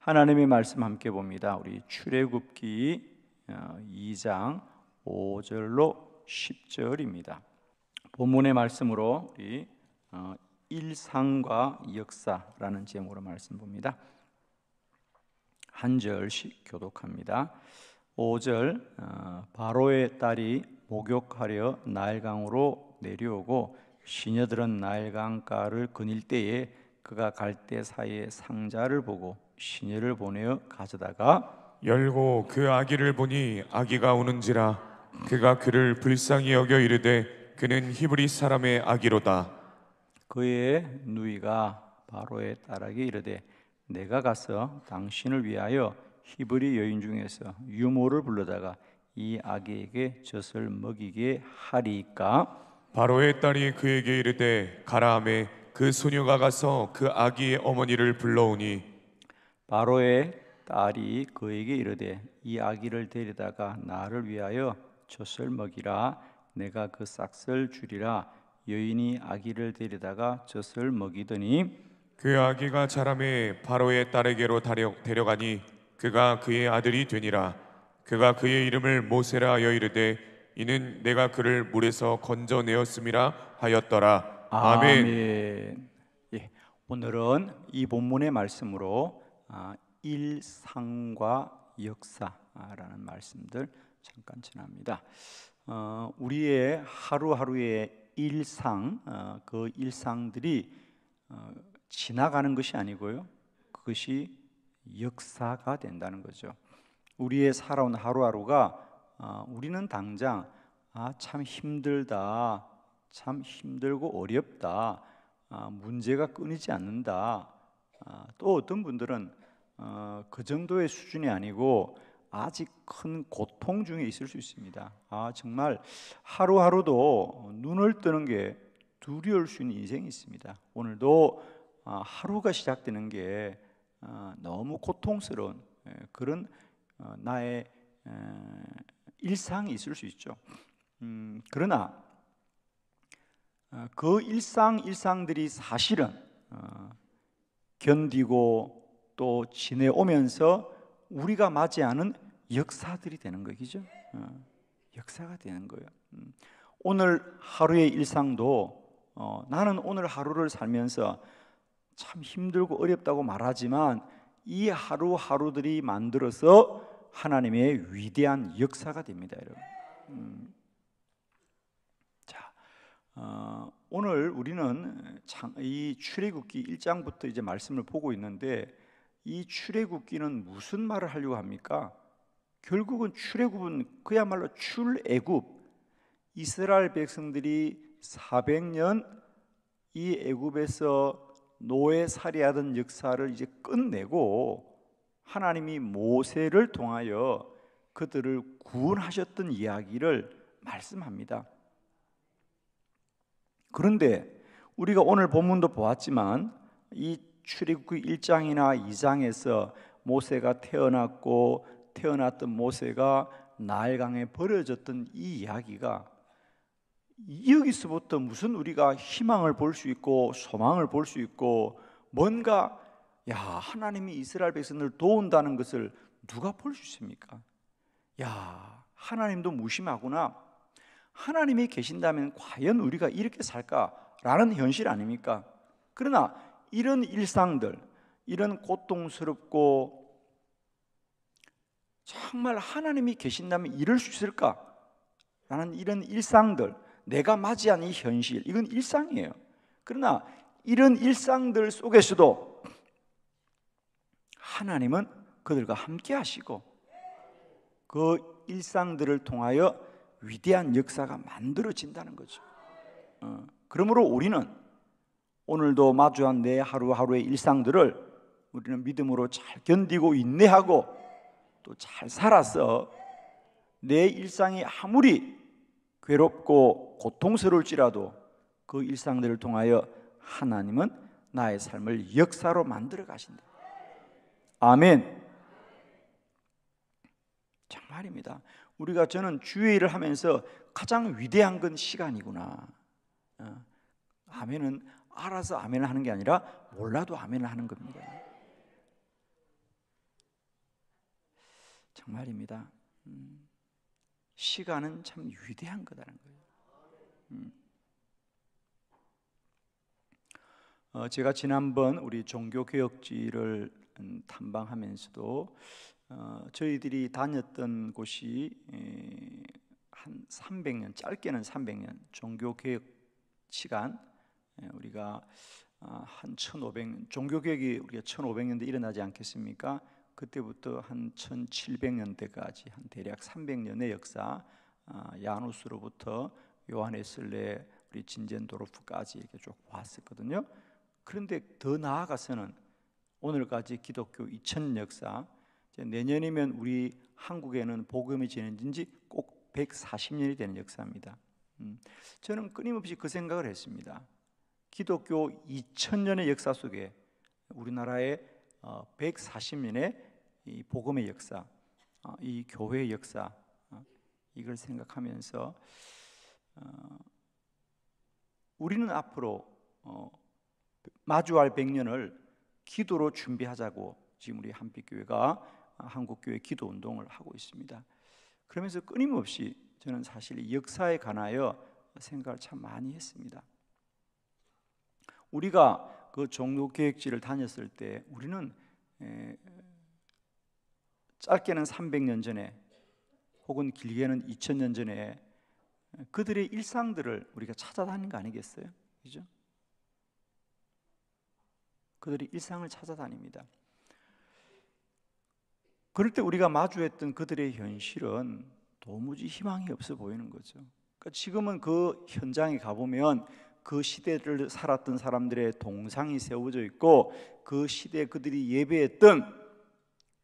하나님의 말씀 함께 봅니다. 우리 출애굽기 2장 어, 5절로 10절입니다. 본문의 말씀으로 우리 어, 일상과 역사라는 제목으로 말씀 봅니다. 한 절씩 교독합니다. 5절 어, 바로의 딸이 목욕하려 나일강으로 내려오고 시녀들은 나일강가를 그닐 때에 그가 갈 때 사이에 상자를 보고 신녀를 보내어 가져다가 열고 그 아기를 보니 아기가 우는지라 그가 그를 불쌍히 여겨 이르되 그는 히브리 사람의 아기로다 그의 누이가 바로의 딸에게 이르되 내가 가서 당신을 위하여 히브리 여인 중에서 유모를 불러다가 이 아기에게 젖을 먹이게 하리까 바로의 딸이 그에게 이르되 가라함에 그 소녀가 가서 그 아기의 어머니를 불러오니 바로의 딸이 그에게 이르되 이 아기를 데리다가 나를 위하여 젖을 먹이라 내가 그 싹을 줄이라 여인이 아기를 데리다가 젖을 먹이더니 그 아기가 자람에 바로의 딸에게로 데려가니 그가 그의 아들이 되니라 그가 그의 이름을 모세라 하여 이르되 이는 내가 그를 물에서 건져내었음이라 하였더라 아멘, 아멘. 예, 오늘은 이 본문의 말씀으로 아, 일상과 역사라는 말씀들 잠깐 지납니다. 어, 우리의 하루하루의 일상 어, 그 일상들이 어, 지나가는 것이 아니고요. 그것이 역사가 된다는 거죠. 우리의 살아온 하루하루가 우리는 당장 아, 참 힘들다. 참 힘들고 어렵다. 아, 문제가 끊이지 않는다. 아, 또 어떤 분들은 어, 그 정도의 수준이 아니고 아직 큰 고통 중에 있을 수 있습니다. 아 정말 하루하루도 눈을 뜨는 게 두려울 수 있는 인생이 있습니다. 오늘도 어, 하루가 시작되는 게 어, 너무 고통스러운 예, 그런 나의 일상이 있을 수 있죠. 음, 그러나 그 일상 일상들이 사실은 어, 견디고 또 지내오면서 우리가 맞지 않은 역사들이 되는 거죠. 어, 역사가 되는 거예요. 음. 오늘 하루의 일상도 어, 나는 오늘 하루를 살면서 참 힘들고 어렵다고 말하지만 이 하루하루들이 만들어서 하나님의 위대한 역사가 됩니다, 여러분. 음, 자, 어, 오늘 우리는 이 출애굽기 1장부터 이제 말씀을 보고 있는데 이 출애굽기는 무슨 말을 하려고 합니까? 결국은 출애굽은 그야말로 출애굽 이스라엘 백성들이 400년 이 애굽에서 노예 살이하던 역사를 이제 끝내고 하나님이 모세를 통하여 그들을 구원하셨던 이야기를 말씀합니다. 그런데 우리가 오늘 본문도 보았지만 이 출애굽기 1장이나 2장에서 모세가 태어났고 태어났던 모세가 나일강에 버려졌던 이 이야기가 여기서부터 무슨 우리가 희망을 볼 수 있고 소망을 볼 수 있고 뭔가 야 하나님이 이스라엘 백성을 도운다는 것을 누가 볼 수 있습니까? 야 하나님도 무심하구나. 하나님이 계신다면 과연 우리가 이렇게 살까라는 현실 아닙니까? 그러나 이런 일상들, 이런 고통스럽고 정말 하나님이 계신다면 이럴 수 있을까? 라는 이런 일상들, 내가 맞이한 이 현실, 이건 일상이에요. 그러나 이런 일상들 속에서도 하나님은 그들과 함께 하시고 그 일상들을 통하여 위대한 역사가 만들어진다는 거죠. 어, 그러므로 우리는 오늘도 마주한 내 하루하루의 일상들을 우리는 믿음으로 잘 견디고 인내하고 또 잘 살아서 내 일상이 아무리 괴롭고 고통스러울지라도 그 일상들을 통하여 하나님은 나의 삶을 역사로 만들어 가신다. 아멘. 정말입니다. 우리가 저는 주의 일을 하면서 가장 위대한 건 시간이구나. 어, 아멘은 알아서 아멘을 하는 게 아니라 몰라도 아멘을 하는 겁니다. 정말입니다. 음, 시간은 참 위대한 거다는 거예요. 음. 어, 제가 지난번 우리 종교개혁지를 음, 탐방하면서도 어, 저희들이 다녔던 곳이 에, 한 300년 짧게는 300년 종교개혁 시간 예, 우리가 아, 한 1500년 종교개혁이 우리가 1500년대 일어나지 않겠습니까? 그때부터 한 1700년대까지 한 대략 300년의 역사 아, 야누스로부터 요한에슬레 우리 진젠도로프까지 이렇게 쭉 왔었거든요. 그런데 더 나아가서는 오늘까지 기독교 2 0 0 0 역사 내년이면 우리 한국에는 복음이 전해진 지꼭 140년이 되는 역사입니다. 음, 저는 끊임없이 그 생각을 했습니다. 기독교 2000년의 역사 속에 우리나라의 140년의 어, 이 복음의 역사, 어, 이 교회의 역사 어, 이걸 생각하면서 우리는 앞으로 마주할 100년을 기도로 준비하자고 지금 우리 한빛교회가 한국교회 기도 운동을 하고 있습니다. 그러면서 끊임없이 저는 사실 역사에 관하여 생각을 참 많이 했습니다. 우리가 그종교 계획지를 다녔을 때 우리는 에, 짧게는 300년 전에 혹은 길게는 2000년 전에 그들의 일상들을 우리가 찾아다닌거 아니겠어요? 그죠? 그들의 일상을 찾아다닙니다. 그럴 때 우리가 마주했던 그들의 현실은 도무지 희망이 없어 보이는 거죠. 그러니까 지금은 그 현장에 가보면 그 시대를 살았던 사람들의 동상이 세워져 있고 그 시대에 그들이 예배했던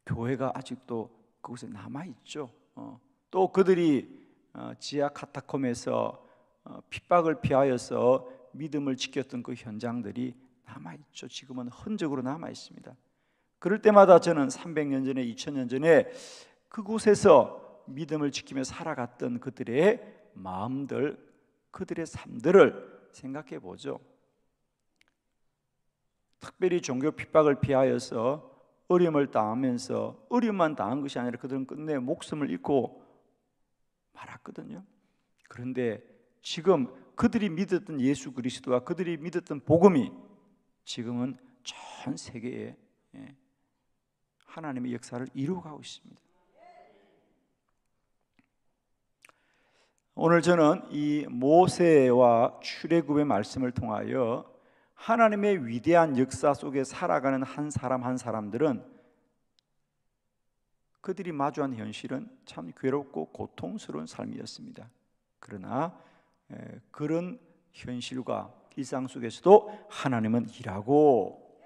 교회가 아직도 그곳에 남아 있죠. 어, 또 그들이 어, 지하 카타콤에서 어, 핍박을 피하여서 믿음을 지켰던 그 현장들이 남아 있죠. 지금은 흔적으로 남아 있습니다. 그럴 때마다 저는 300년 전에 2000년 전에 그곳에서 믿음을 지키며 살아갔던 그들의 마음들, 그들의 삶들을 생각해 보죠. 특별히 종교 핍박을 피하여서 어림을 당하면서 어림만 당한 것이 아니라 그들은 끝내 목숨을 잃고 말았거든요. 그런데 지금 그들이 믿었던 예수 그리스도와 그들이 믿었던 복음이 지금은 전 세계에 예, 하나님의 역사를 이루어가고 있습니다. 오늘 저는 이 모세와 출애굽의 말씀을 통하여 하나님의 위대한 역사 속에 살아가는 한 사람 한 사람들은 그들이 마주한 현실은 참 괴롭고 고통스러운 삶이었습니다. 그러나 그런 현실과 일상 속에서도 하나님은 일하고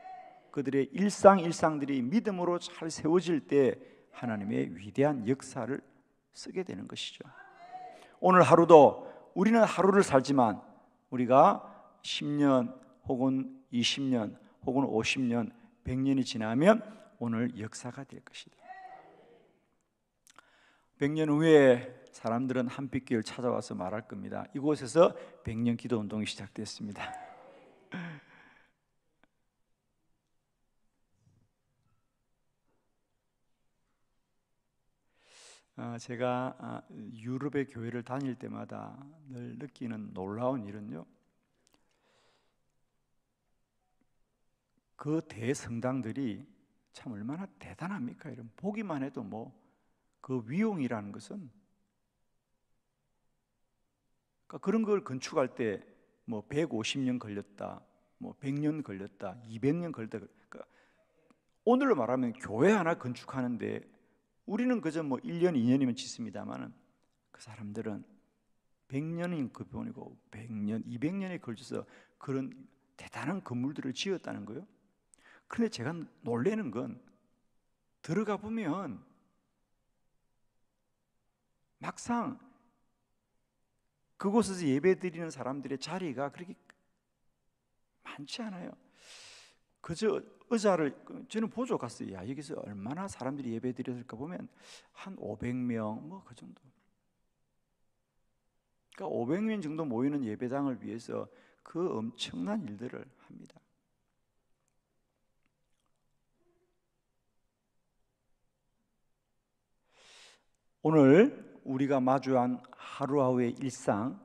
그들의 일상 일상들이 믿음으로 잘 세워질 때 하나님의 위대한 역사를 쓰게 되는 것이죠. 오늘 하루도 우리는 하루를 살지만 우리가 10년 혹은 20년 혹은 50년, 100년이 지나면 오늘 역사가 될 것이다. 100년 후에 사람들은 한빛길 을 찾아와서 말할 겁니다. 이곳에서 100년 기도 운동이 시작됐습니다. 제가 아, 유럽의 교회를 다닐 때마다 늘 느끼는 놀라운 일은요. 그 대성당들이 참 얼마나 대단합니까? 이런 보기만 해도 뭐 그 위용이라는 것은 그러니까 그런 걸 건축할 때뭐 150년 걸렸다, 뭐 100년 걸렸다, 200년 걸렸다. 그러니까 오늘로 말하면 교회 하나 건축하는데 우리는 그저 뭐 1년, 2년이면 짓습니다만 그 사람들은 100년인 그뿐이고 100년, 200년에 걸쳐서 그런 대단한 건물들을 지었다는 거예요. 그런데 제가 놀래는 건 들어가 보면 막상 그곳에서 예배 드리는 사람들의 자리가 그렇게 많지 않아요. 그저 의자를 그 저는 보조 갔어요. 야, 여기서 얼마나 사람들이 예배 드렸을까 보면 한 500명 뭐 그 정도. 그러니까 500명 정도 모이는 예배당을 위해서 그 엄청난 일들을 합니다. 오늘 우리가 마주한 하루하루의 일상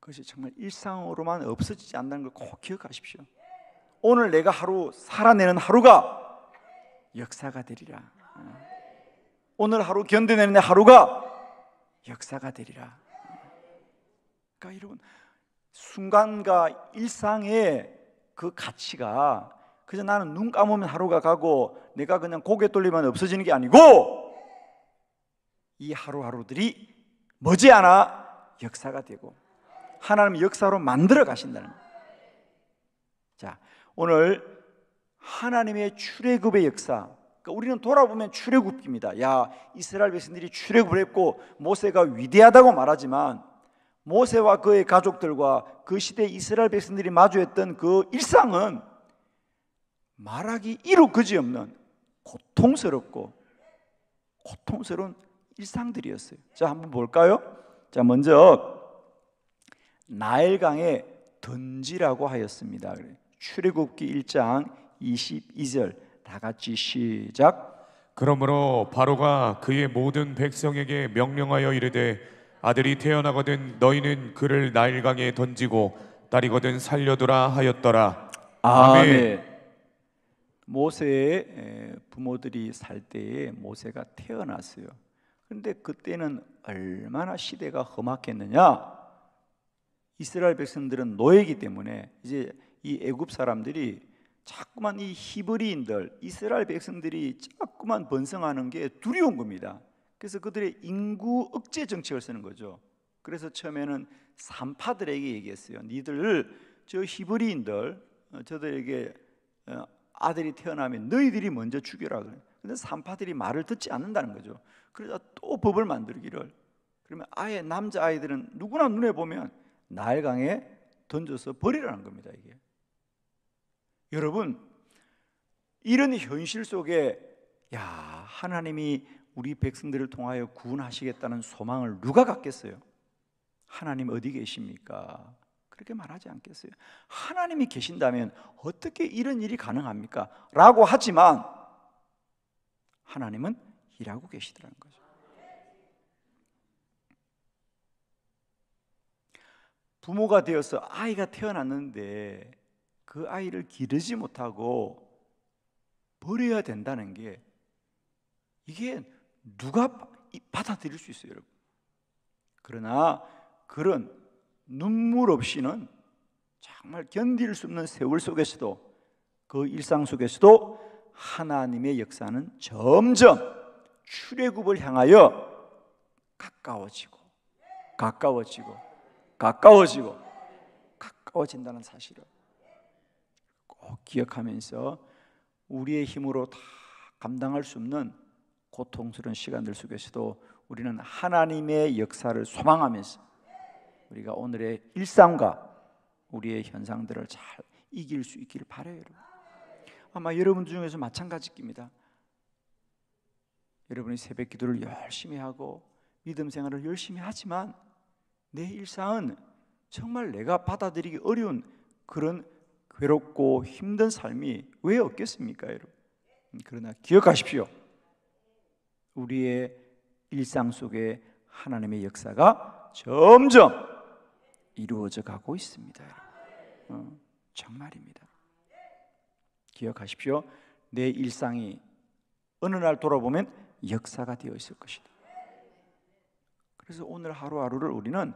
그것이 정말 일상으로만 없어지지 않는 걸 꼭 기억하십시오. 오늘 내가 하루 살아내는 하루가 역사가 되리라. 오늘 하루 견뎌내는 하루가 역사가 되리라. 그러니까 여러분 순간과 일상의 그 가치가 그래 나는 눈 감으면 하루가 가고 내가 그냥 고개 돌리면 없어지는 게 아니고 이 하루하루들이 머지않아 역사가 되고 하나님 역사로 만들어 가신다는 거예요. 자, 오늘 하나님의 출애굽의 역사. 그러니까 우리는 돌아보면 출애굽입니다. 기 야, 이스라엘 백성들이 출애굽을 했고 모세가 위대하다고 말하지만 모세와 그의 가족들과 그 시대 이스라엘 백성들이 마주했던 그 일상은 말하기 이루 그지없는 고통스럽고 고통스러운 일상들이었어요. 자, 한번 볼까요? 자, 먼저 나일강에 던지라고 하였습니다. 출애굽기 1장 22절 다 같이 시작 그러므로 바로가 그의 모든 백성에게 명령하여 이르되 아들이 태어나거든 너희는 그를 나일강에 던지고 딸이거든 살려두라 하였더라 아멘, 아 모세의 부모들이 살 때에 모세가 태어났어요. 그런데 그때는 얼마나 시대가 험악했느냐? 이스라엘 백성들은 노예이기 때문에 이제 이 애굽 사람들이 자꾸만 이 히브리인들 이스라엘 백성들이 자꾸만 번성하는 게 두려운 겁니다. 그래서 그들의 인구 억제 정책을 쓰는 거죠. 그래서 처음에는 산파들에게 얘기했어요. 니들 저 히브리인들 어, 저들에게 어, 아들이 태어나면 너희들이 먼저 죽여라 그래. 근데 산파들이 말을 듣지 않는다는 거죠. 그래서 또 법을 만들기를. 그러면 아예 남자 아이들은 누구나 눈에 보면 나일강에 던져서 버리라는 겁니다. 이게 여러분 이런 현실 속에 야 하나님이 우리 백성들을 통하여 구원하시겠다는 소망을 누가 갖겠어요? 하나님 어디 계십니까? 그렇게 말하지 않겠어요. 하나님이 계신다면 어떻게 이런 일이 가능합니까? 라고 하지만 하나님은 일하고 계시더라는 거죠. 부모가 되어서 아이가 태어났는데 그 아이를 기르지 못하고 버려야 된다는 게 이게 누가 받아들일 수 있어요, 여러분. 그러나 그런 눈물 없이는 정말 견딜 수 없는 세월 속에서도 그 일상 속에서도 하나님의 역사는 점점 출애굽을 향하여 가까워지고 가까워지고 가까워지고 가까워진다는 사실을 꼭 기억하면서 우리의 힘으로 다 감당할 수 없는 고통스러운 시간들 속에서도 우리는 하나님의 역사를 소망하면서 우리가 오늘의 일상과 우리의 현상들을 잘 이길 수 있기를 바래요. 여러분. 아마 여러분 중에서 마찬가지입니다. 여러분이 새벽 기도를 열심히 하고 믿음 생활을 열심히 하지만 내 일상은 정말 내가 받아들이기 어려운 그런 괴롭고 힘든 삶이 왜 없겠습니까, 여러분? 그러나 기억하십시오. 우리의 일상 속에 하나님의 역사가 점점 이루어져 가고 있습니다. 어, 정말입니다. 기억하십시오. 내 일상이 어느 날 돌아보면 역사가 되어 있을 것이다. 그래서 오늘 하루하루를 우리는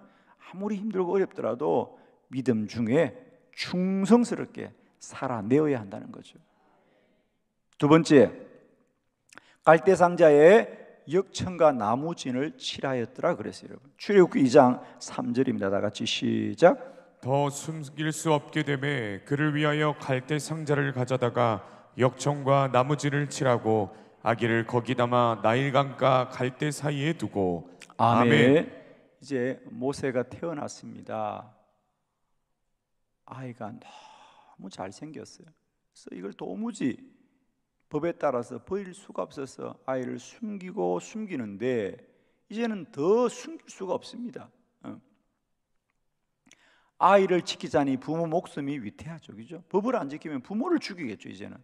아무리 힘들고 어렵더라도 믿음 중에 충성스럽게 살아내어야 한다는 거죠. 두 번째, 갈대 상자에 역청과 나무진을 칠하였더라 그랬어요. 여러분. 출애굽기 2장 3절입니다. 다 같이 시작. 더 숨길 수 없게 되매 그를 위하여 갈대 상자를 가져다가 역청과 나무진을 칠하고 아기를 거기 담아 나일강과 갈대 사이에 두고 아멘. 아멘. 이제 모세가 태어났습니다. 아이가 너무 잘생겼어요. 그래서 이걸 도무지 법에 따라서 버릴 수가 없어서 아이를 숨기고 숨기는데 이제는 더 숨길 수가 없습니다. 어. 아이를 지키자니 부모 목숨이 위태하죠. 그죠? 법을 안 지키면 부모를 죽이겠죠, 이제는.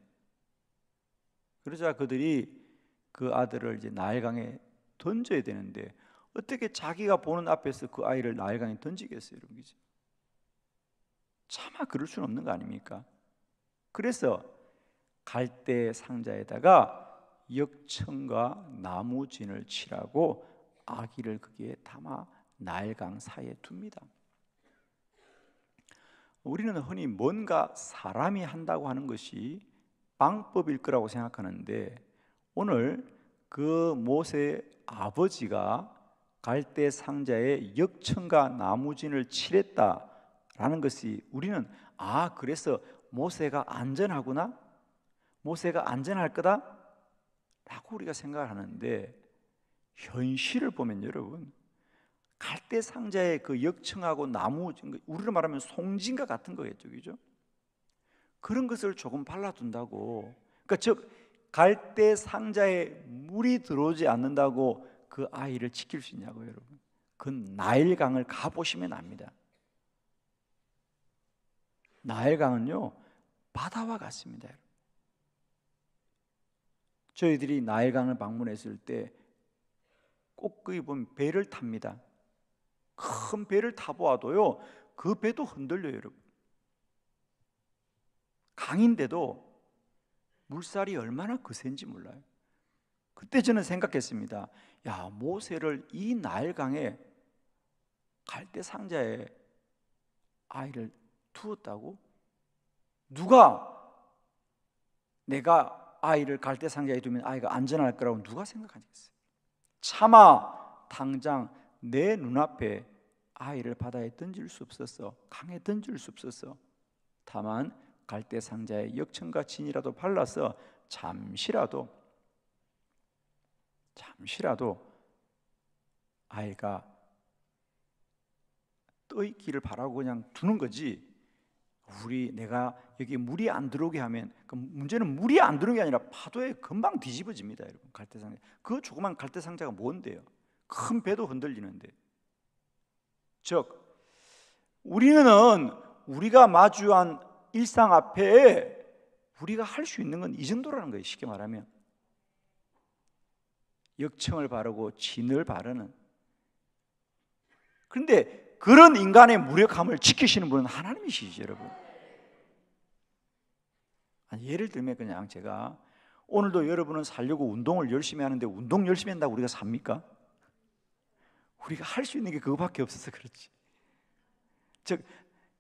그러자 그들이 그 아들을 이제 나일강에 던져야 되는데 어떻게 자기가 보는 앞에서 그 아이를 나일강에 던지겠어요, 여러분. 차마 그럴 수는 없는 거 아닙니까? 그래서 갈대 상자에다가 역청과 나무진을 칠하고 아기를 거기에 담아 나일강 사이에 둡니다. 우리는 흔히 뭔가 사람이 한다고 하는 것이 방법일 거라고 생각하는데 오늘 그모세 아버지가 갈대 상자에 역청과 나무진을 칠했다 라는 것이 우리는 아 그래서 모세가 안전하구나 모세가 안전할 거다 라고 우리가 생각을 하는데 현실을 보면 여러분 갈대 상자의 그 역청하고 나무 우리로 말하면 송진과 같은 거겠죠 그죠? 그런 것을 조금 발라둔다고 그러니까 즉 갈대 상자에 물이 들어오지 않는다고 그 아이를 지킬 수 있냐고 여러분 그 나일강을 가보시면 압니다 나일강은요 바다와 같습니다. 저희들이 나일강을 방문했을 때 꼭 그이 보 배를 탑니다. 큰 배를 타보아도요 그 배도 흔들려요 여러분. 강인데도 물살이 얼마나 거센지 몰라요. 그때 저는 생각했습니다. 야 모세를 이 나일강에 갈대 상자에 아이를 두었다고? 누가 내가 아이를 갈대 상자에 두면 아이가 안전할 거라고 누가 생각하겠어요? 차마 당장 내 눈앞에 아이를 바다에 던질 수 없었어. 강에 던질 수 없었어. 다만 갈대 상자에 역청과 진이라도 발라서 잠시라도 잠시라도 아이가 떠 있기를 바라고 그냥 두는 거지. 우리 내가 여기 물이 안 들어오게 하면 그 문제는 물이 안 들어오는 게 아니라 파도에 금방 뒤집어집니다, 여러분. 갈대 상자. 그 조그만 갈대 상자가 뭔데요? 큰 배도 흔들리는데. 즉 우리는 우리가 마주한 일상 앞에 우리가 할 수 있는 건 이 정도라는 거예요. 쉽게 말하면 역청을 바르고 진을 바르는. 그런데 그런 인간의 무력함을 지키시는 분은 하나님이시죠 여러분. 예를 들면 그냥 제가 오늘도 여러분은 살려고 운동을 열심히 하는데 운동 열심히 한다고 우리가 삽니까? 우리가 할 수 있는 게 그거밖에 없어서 그렇지. 즉,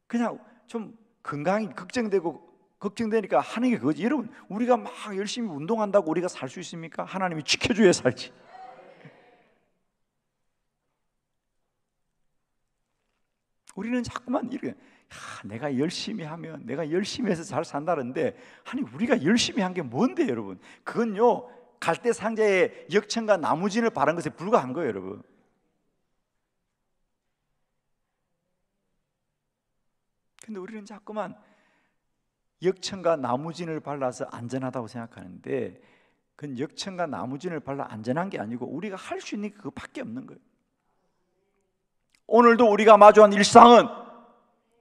그냥 좀 건강이 걱정되고 걱정되니까 하는 게 그거지. 여러분, 우리가 막 열심히 운동한다고 우리가 살 수 있습니까? 하나님이 지켜줘야 살지. 우리는 자꾸만 이렇게 야, 내가 열심히 하면 내가 열심히 해서 잘 산다는데 아니 우리가 열심히 한 게 뭔데 여러분? 그건요 갈대 상자에 역청과 나무진을 바른 것에 불과한 거예요 여러분. 근데 우리는 자꾸만 역청과 나무진을 발라서 안전하다고 생각하는데 그건 역청과 나무진을 발라 안전한 게 아니고 우리가 할 수 있는 게 그거밖에 없는 거예요. 오늘도 우리가 마주한 일상은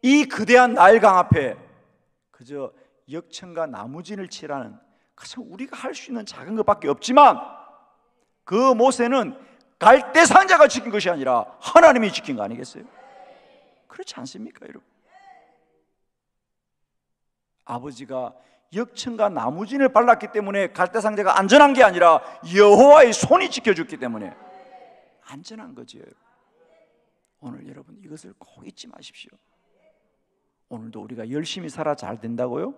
이 그대한 나일 강 앞에 그저 역청과 나무진을 치라는 가장 우리가 할 수 있는 작은 것밖에 없지만 그 모세는 갈대 상자가 지킨 것이 아니라 하나님이 지킨 거 아니겠어요? 그렇지 않습니까, 여러분? 아버지가 역청과 나무진을 발랐기 때문에 갈대 상자가 안전한 게 아니라 여호와의 손이 지켜줬기 때문에 안전한 거지요. 오늘 여러분 이것을 꼭 잊지 마십시오. 오늘도 우리가 열심히 살아 잘 된다고요?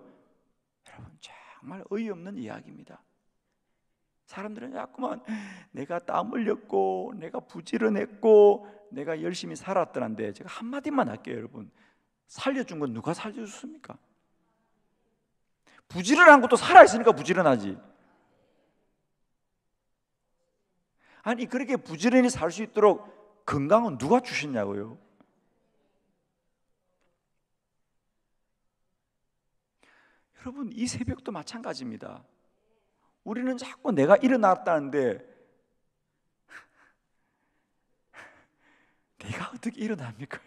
여러분 정말 의없는 이야기입니다. 사람들은 자꾸만 내가 땀 흘렸고 내가 부지런했고 내가 열심히 살았더란데 제가 한마디만 할게요 여러분 살려준 건 누가 살려줬습니까? 부지런한 것도 살아있으니까 부지런하지 아니 그렇게 부지런히 살 수 있도록 건강은 누가 주셨냐고요? 여러분, 이 새벽도 마찬가지입니다. 우리는 자꾸 내가 일어났다는데, 내가 어떻게 일어납니까?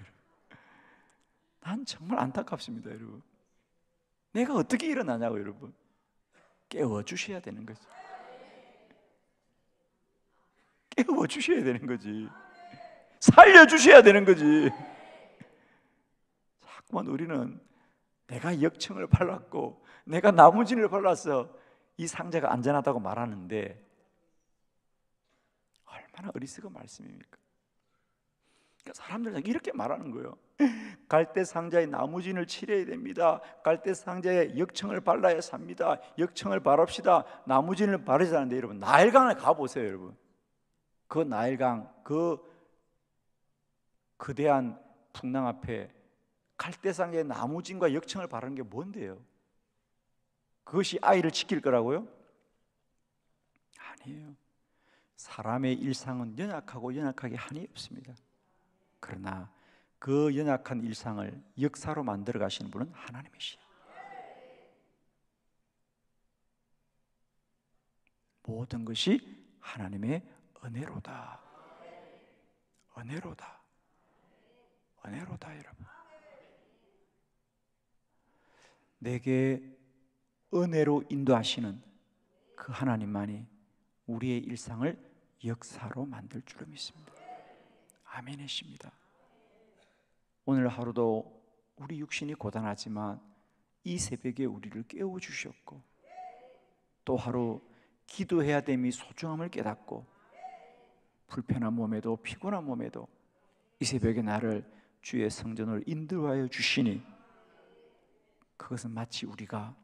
난 정말 안타깝습니다, 여러분. 내가 어떻게 일어나냐고, 여러분. 깨워 주셔야 되는 거죠. 깨워 주셔야 되는 거지. 살려주셔야 되는 거지. 자꾸만 우리는 내가 역청을 발랐고 내가 나무진을 발라서 이 상자가 안전하다고 말하는데 얼마나 어리석은 말씀입니까? 그러니까 사람들은 이렇게 말하는 거예요. 갈대 상자에 나무진을 칠해야 됩니다. 갈대 상자에 역청을 발라야 삽니다. 역청을 바랍시다. 나무진을 바르자는데 여러분 나일강에 가 보세요, 여러분. 그 나일강 그 그대한 풍랑 앞에 갈대상의 나무진과 역청을 바라는 게 뭔데요? 그것이 아이를 지킬 거라고요? 아니에요. 사람의 일상은 연약하고 연약하게 한이 없습니다. 그러나 그 연약한 일상을 역사로 만들어 가시는 분은 하나님이시요. 모든 것이 하나님의 은혜로다. 은혜로다. 은혜로다 이러면 내게 은혜로 인도하시는 그 하나님만이 우리의 일상을 역사로 만들 줄을 믿습니다. 아멘이십니다. 오늘 하루도 우리 육신이 고단하지만 이 새벽에 우리를 깨워 주셨고 또 하루 기도해야 됨이 소중함을 깨닫고 불편한 몸에도 피곤한 몸에도 이 새벽에 나를 주의 성전을 인도하여 주시니 그것은 마치 우리가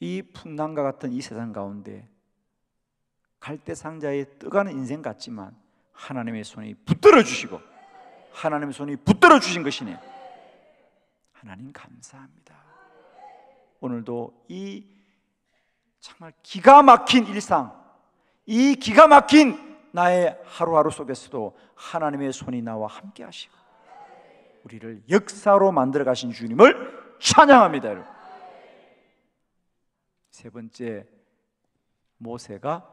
이 풍랑과 같은 이 세상 가운데 갈대 상자에 떠가는 인생 같지만 하나님의 손이 붙들어 주시고 하나님의 손이 붙들어 주신 것이니 하나님 감사합니다. 오늘도 이 정말 기가 막힌 일상, 이 기가 막힌 나의 하루하루 속에서도 하나님의 손이 나와 함께 하시고 우리를 역사로 만들어 가신 주님을 찬양합니다. 세 번째 모세가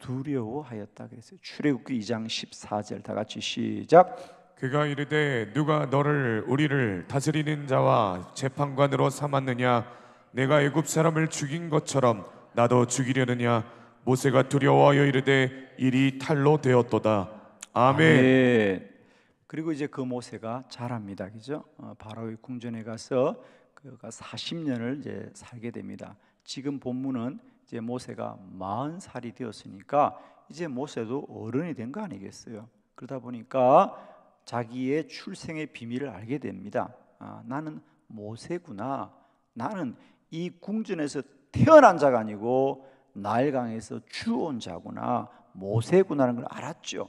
두려워하였다 그랬어요. 출애굽기 2장 14절 다 같이 시작. 그가 이르되 누가 너를 우리를 다스리는 자와 재판관으로 삼았느냐 내가 애굽 사람을 죽인 것처럼 나도 죽이려느냐 모세가 두려워하여 이르되 일이 탈로 되었도다. 아멘. 아멘. 그리고 이제 그 모세가 자랍니다. 그죠? 어, 바로의 궁전에 가서 그가 40년을 이제 살게 됩니다. 지금 본문은 이제 모세가 40살이 되었으니까 이제 모세도 어른이 된 거 아니겠어요? 그러다 보니까 자기의 출생의 비밀을 알게 됩니다. 아, 나는 모세구나. 나는 이 궁전에서 태어난 자가 아니고 나일강에서 주온 자구나. 모세구나라는 걸 알았죠.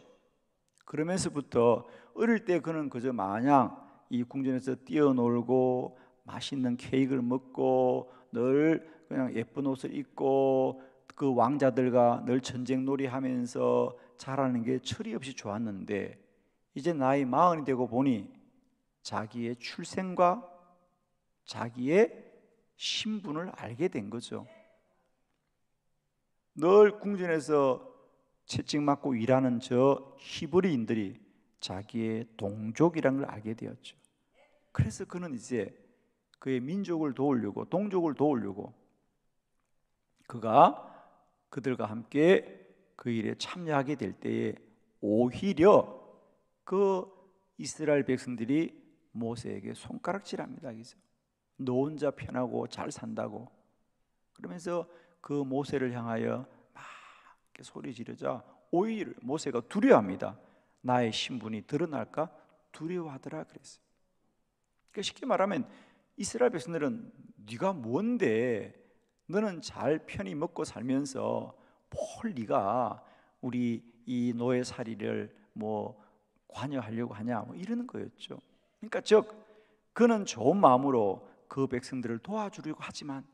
그러면서부터 어릴 때 그는 그저 마냥 이 궁전에서 뛰어놀고 맛있는 케이크를 먹고 늘 그냥 예쁜 옷을 입고 그 왕자들과 늘 전쟁놀이 하면서 자라는 게 철이 없이 좋았는데 이제 나이 마흔이 되고 보니 자기의 출생과 자기의 신분을 알게 된 거죠. 늘 궁전에서 채찍 맞고 일하는 저 히브리인들이 자기의 동족이라는 걸 알게 되었죠. 그래서 그는 이제 그의 민족을 도우려고 동족을 도우려고 그가 그들과 함께 그 일에 참여하게 될 때에 오히려 그 이스라엘 백성들이 모세에게 손가락질합니다. 그래서 너 혼자 편하고 잘 산다고 그러면서 그 모세를 향하여 막 소리 지르자 오히려 모세가 두려워합니다. 나의 신분이 드러날까 두려워하더라 그랬어요. 그러니까 쉽게 말하면 이스라엘 백성들은 네가 뭔데 너는 잘 편히 먹고 살면서 뭘 네가 우리 이 노예살이를 뭐 관여하려고 하냐 뭐 이러는 거였죠. 그러니까 즉 그는 좋은 마음으로 그 백성들을 도와주려고 하지만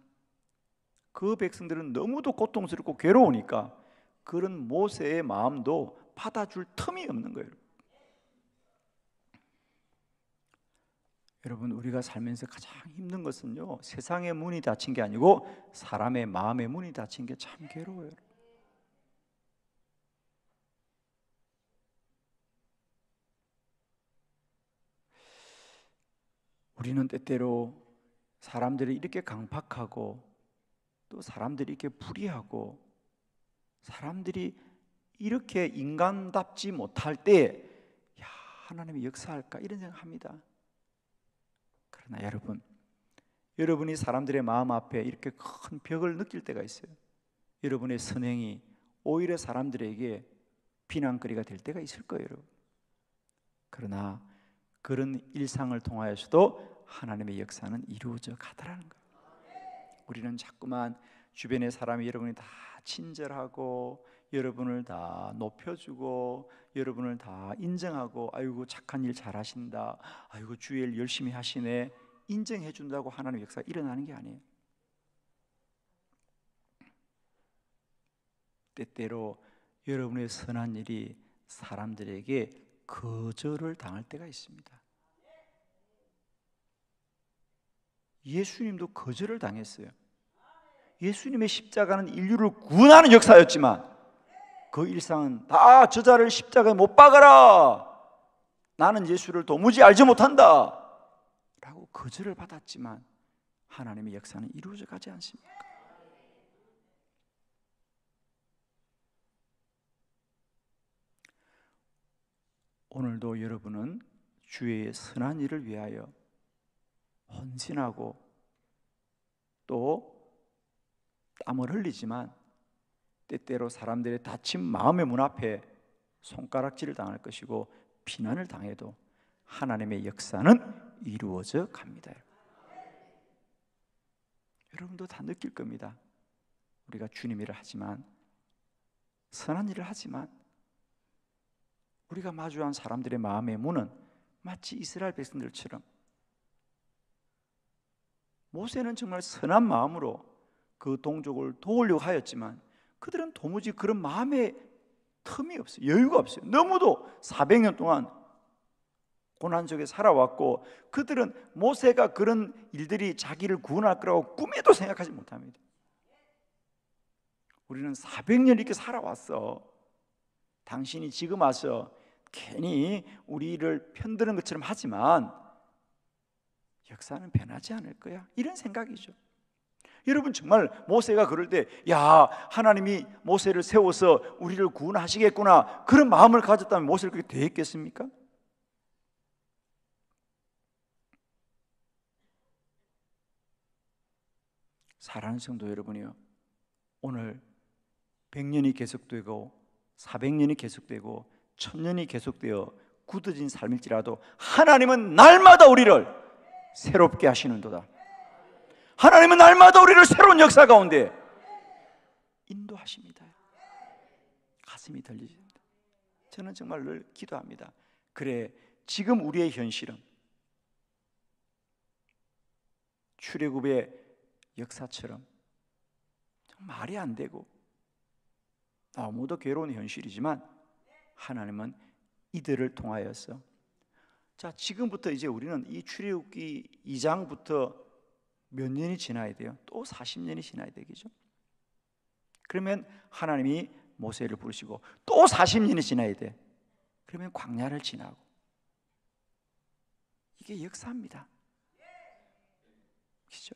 그 백성들은 너무도 고통스럽고 괴로우니까 그런 모세의 마음도 받아줄 틈이 없는 거예요. 여러분 우리가 살면서 가장 힘든 것은요 세상의 문이 닫힌 게 아니고 사람의 마음의 문이 닫힌 게 참 괴로워요. 우리는 때때로 사람들이 이렇게 강박하고 또 사람들이 이렇게 불의하고 사람들이 이렇게 인간답지 못할 때, 야, 하나님이 역사할까? 이런 생각합니다. 그러나 여러분, 여러분이 사람들의 마음 앞에 이렇게 큰 벽을 느낄 때가 있어요. 여러분의 선행이 오히려 사람들에게 비난거리가 될 때가 있을 거예요, 여러분. 그러나 그런 일상을 통하여서도 하나님의 역사는 이루어져 가더라는 거예요. 우리는 자꾸만 주변의 사람이 여러분이 다 친절하고 여러분을 다 높여주고 여러분을 다 인정하고 아이고 착한 일 잘하신다 아이고 주의 일 열심히 하시네 인정해 준다고 하나님 역사 일어나는 게 아니에요 때때로 여러분의 선한 일이 사람들에게 거절을 당할 때가 있습니다 예수님도 거절을 당했어요 예수님의 십자가는 인류를 구원하는 역사였지만 그 일상은 다 저자를 십자가에 못 박아라. 나는 예수를 도무지 알지 못한다. 라고 거절을 받았지만 하나님의 역사는 이루어져 가지 않습니까? 오늘도 여러분은 주의 선한 일을 위하여 헌신하고 또 땀을 흘리지만 때때로 사람들의 다친 마음의 문 앞에 손가락질을 당할 것이고 비난을 당해도 하나님의 역사는 이루어져 갑니다. 여러분도 다 느낄 겁니다. 우리가 주님 일을 하지만 선한 일을 하지만 우리가 마주한 사람들의 마음의 문은 마치 이스라엘 백성들처럼 모세는 정말 선한 마음으로 그 동족을 도우려고 하였지만 그들은 도무지 그런 마음에 틈이 없어요. 여유가 없어요. 너무도 400년 동안 고난 속에 살아왔고 그들은 모세가 그런 일들이 자기를 구원할 거라고 꿈에도 생각하지 못합니다. 우리는 400년 이렇게 살아왔어. 당신이 지금 와서 괜히 우리를 편드는 것처럼 하지만 역사는 변하지 않을 거야. 이런 생각이죠. 여러분 정말 모세가 그럴 때 야 하나님이 모세를 세워서 우리를 구원하시겠구나 그런 마음을 가졌다면 모세를 그렇게 대했겠습니까? 사랑하는 성도 여러분이요 오늘 100년이 계속되고 400년이 계속되고 1000년이 계속되어 굳어진 삶일지라도 하나님은 날마다 우리를 새롭게 하시는도다 하나님은 날마다 우리를 새로운 역사 가운데 인도하십니다. 가슴이 들리십니다. 저는 정말 늘 기도합니다. 그래, 지금 우리의 현실은 출애굽의 역사처럼 말이 안 되고 너무도 괴로운 현실이지만 하나님은 이들을 통하여서 자 지금부터 이제 우리는 이 출애굽기 2장부터 몇 년이 지나야 돼요? 또 40년이 지나야 되겠죠. 그러면 하나님이 모세를 부르시고 또 40년이 지나야 돼. 그러면 광야를 지나고 이게 역사입니다. 그죠?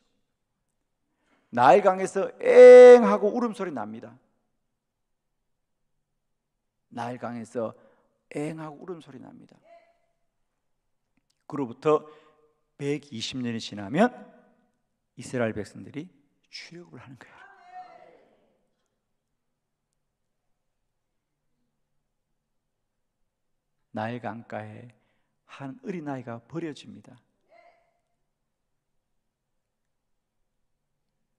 나일강에서 엥 하고 울음소리 납니다. 나일강에서 엥 하고 울음소리 납니다. 그로부터 120년이 지나면 이스라엘 백성들이 출애굽을 하는 거예요. 나일 강가에 한 어린아이가 버려집니다.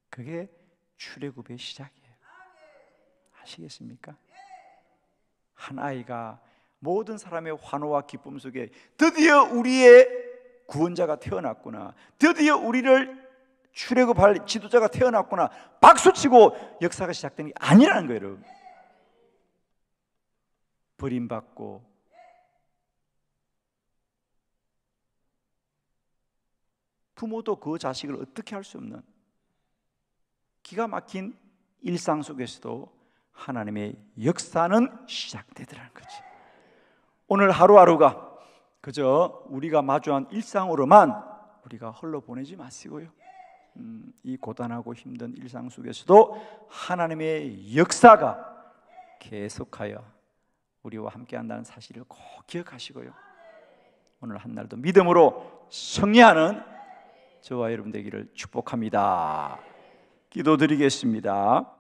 그게 출애굽의 시작이에요. 아시겠습니까? 한 아이가 모든 사람의 환호와 기쁨 속에 드디어 우리의 구원자가 태어났구나. 드디어 우리를 출애굽할 지도자가 태어났구나 박수치고 역사가 시작된 게 아니라는 거예요 여러분 버림받고 부모도 그 자식을 어떻게 할 수 없는 기가 막힌 일상 속에서도 하나님의 역사는 시작되더라는 거지 오늘 하루하루가 그저 우리가 마주한 일상으로만 우리가 흘러 보내지 마시고요 음, 이 고단하고 힘든 일상 속에서도 하나님의 역사가 계속하여 우리와 함께한다는 사실을 꼭 기억하시고요. 오늘 한 날도 믿음으로 승리하는 저와 여러분 되기를 축복합니다. 기도드리겠습니다.